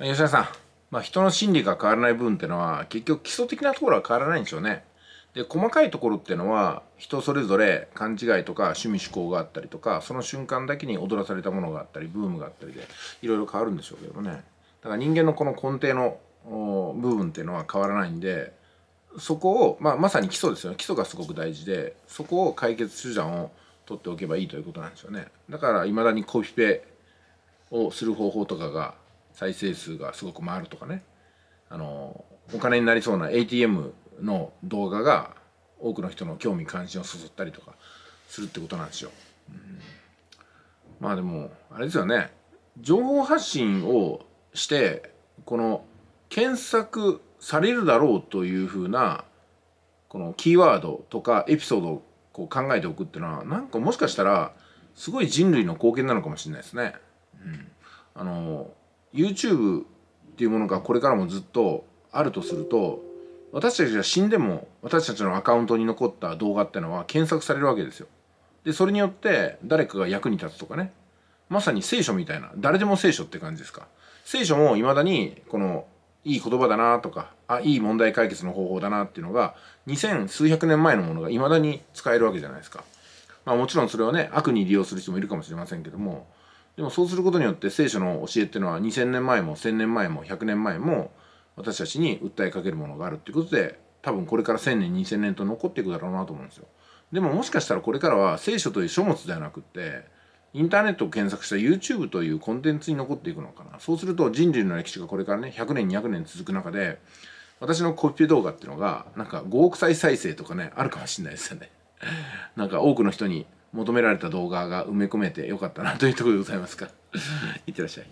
吉田さん、まあ、人の心理が変わらない部分ってのは結局基礎的なところは変わらないんでしょうね。で細かいところっていうのは人それぞれ勘違いとか趣味思考があったりとかその瞬間だけに踊らされたものがあったりブームがあったりでいろいろ変わるんでしょうけどねだから人間のこの根底の部分っていうのは変わらないんでそこを、まあ、まさに基礎ですよね基礎がすごく大事でそこを解決手段を取っておけばいいということなんですよねだからいまだにコピペをする方法とかが再生数がすごく回るとかねあのお金になりそうな ATM の動画が多くの人の興味関心をそそったりとかするってことなんですよ、うん、まあでもあれですよね情報発信をしてこの検索されるだろうというふうなこのキーワードとかエピソードをこう考えておくっていうのはなんかもしかしたらすごい人類の貢献なのかもしれないですね。うん、あの YouTube っていうものがこれからもずっとあるとすると私たちが死んでも私たちのアカウントに残った動画ってのは検索されるわけですよ。でそれによって誰かが役に立つとかねまさに聖書みたいな誰でも聖書って感じですか。聖書もいまだにこのいい言葉だなとかあいい問題解決の方法だなっていうのが2000数百年前のものがいまだに使えるわけじゃないですか。まあもちろんそれはね悪に利用する人もいるかもしれませんけどもでもそうすることによって聖書の教えっていうのは2000年前も1000年前も100年前も私たちに訴えかけるものがあるっていうことで多分これから1000年2000年と残っていくだろうなと思うんですよ。でももしかしたらこれからは聖書という書物ではなくってインターネットを検索した YouTube というコンテンツに残っていくのかな。そうすると人類の歴史がこれからね100年200年続く中で私のコピペ動画っていうのがなんか5億再再生とかねあるかもしれないですよね。なんか多くの人に求められた動画が埋め込めてよかったなというところでございますか いってらっしゃい。